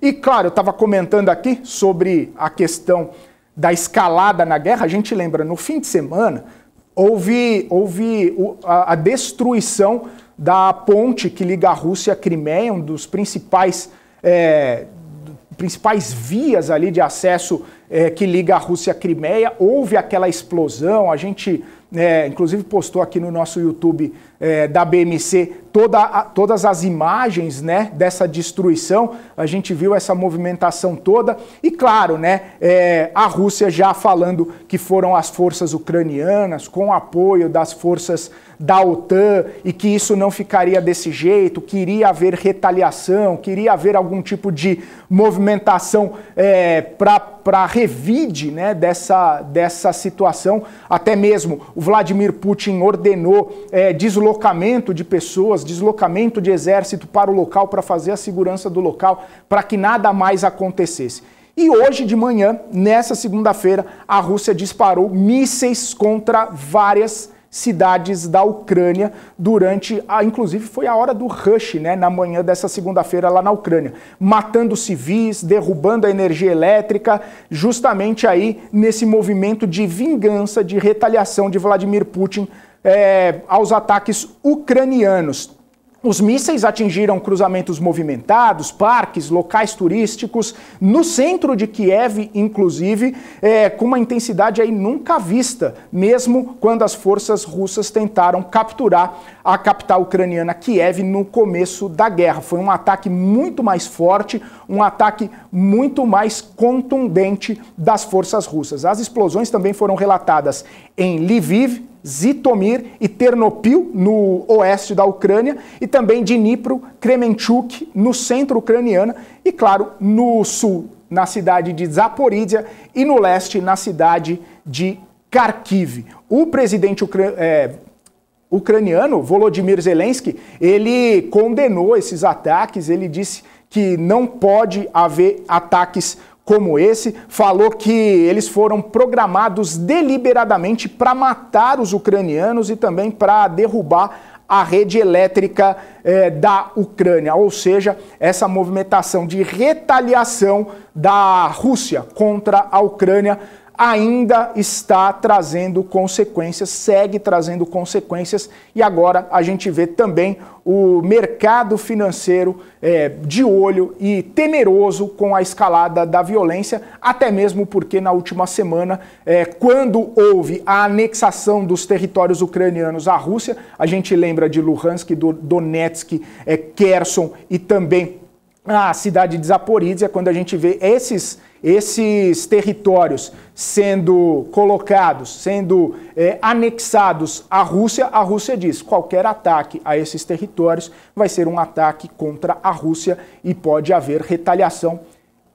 E claro, eu estava comentando aqui sobre a questão da escalada na guerra. A gente lembra, no fim de semana, houve, houve a destruição da ponte que liga a Rússia à Crimeia, um dos principais, é, principais vias ali de acesso é, que liga a Rússia à Crimeia. Houve aquela explosão, a gente é, inclusive postou aqui no nosso YouTube é, da BMC toda a, todas as imagens né, dessa destruição, a gente viu essa movimentação toda. E claro, né, é, a Rússia já falando que foram as forças ucranianas, com apoio das forças da OTAN, e que isso não ficaria desse jeito, queria haver retaliação, queria haver algum tipo de movimentação é, para revide né, dessa, dessa situação. Até mesmo o Vladimir Putin ordenou é, deslocar deslocamento de pessoas, deslocamento de exército para o local para fazer a segurança do local, para que nada mais acontecesse. E hoje de manhã, nessa segunda-feira, a Rússia disparou mísseis contra várias cidades da Ucrânia durante a inclusive foi a hora do rush, né, na manhã dessa segunda-feira lá na Ucrânia, matando civis, derrubando a energia elétrica, justamente aí nesse movimento de vingança, de retaliação de Vladimir Putin é, aos ataques ucranianos. Os mísseis atingiram cruzamentos movimentados, parques, locais turísticos, no centro de Kiev, inclusive, é, com uma intensidade aí nunca vista, mesmo quando as forças russas tentaram capturar a capital ucraniana Kiev no começo da guerra. Foi um ataque muito mais forte, um ataque muito mais contundente das forças russas. As explosões também foram relatadas em Lviv, Zitomir e Ternopil, no oeste da Ucrânia, e também Dnipro, Kremenchuk, no centro ucraniana, e claro, no sul, na cidade de Zaporizhia, e no leste, na cidade de Kharkiv. O presidente é, ucraniano, Volodymyr Zelensky, ele condenou esses ataques, ele disse que não pode haver ataques como esse, falou que eles foram programados deliberadamente para matar os ucranianos e também para derrubar a rede elétrica eh, da Ucrânia, ou seja, essa movimentação de retaliação da Rússia contra a Ucrânia ainda está trazendo consequências, segue trazendo consequências, e agora a gente vê também o mercado financeiro é, de olho e temeroso com a escalada da violência, até mesmo porque na última semana, é, quando houve a anexação dos territórios ucranianos à Rússia, a gente lembra de Luhansk, do Donetsk, é, Kherson e também a cidade de Zaporizhia, quando a gente vê esses esses territórios sendo colocados, sendo é, anexados à Rússia, a Rússia diz qualquer ataque a esses territórios vai ser um ataque contra a Rússia e pode haver retaliação,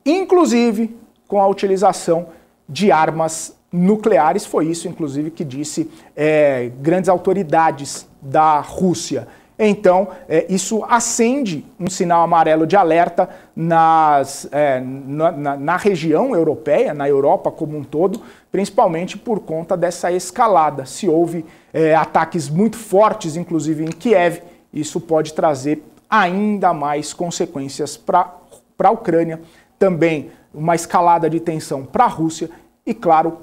inclusive com a utilização de armas nucleares. Foi isso, inclusive, que disse é, grandes autoridades da Rússia. Então, é, isso acende um sinal amarelo de alerta nas, é, na, na, na, região europeia, na Europa como um todo, principalmente por conta dessa escalada. Se houve é, ataques muito fortes, inclusive em Kiev, isso pode trazer ainda mais consequências para a Ucrânia, também uma escalada de tensão para a Rússia e, claro,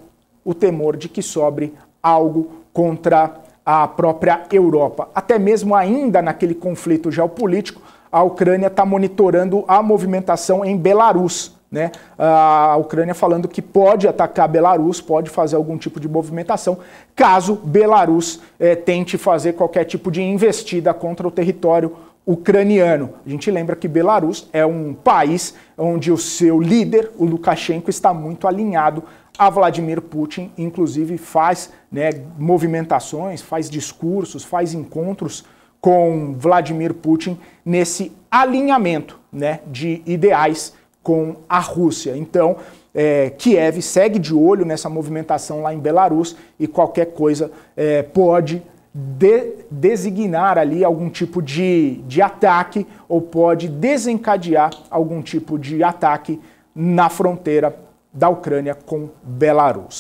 o temor de que sobre algo contra a a própria Europa. Até mesmo ainda naquele conflito geopolítico, a Ucrânia está monitorando a movimentação em Belarus. Né? A Ucrânia falando que pode atacar Belarus, pode fazer algum tipo de movimentação, caso Belarus eh, tente fazer qualquer tipo de investida contra o território ucraniano. A gente lembra que Belarus é um país onde o seu líder, o Lukashenko, está muito alinhado a Vladimir Putin, inclusive, faz né, movimentações, faz discursos, faz encontros com Vladimir Putin nesse alinhamento né, de ideais com a Rússia. Então, é, Kiev segue de olho nessa movimentação lá em Belarus e qualquer coisa é, pode de designar ali algum tipo de, de ataque ou pode desencadear algum tipo de ataque na fronteira da Ucrânia com Belarus.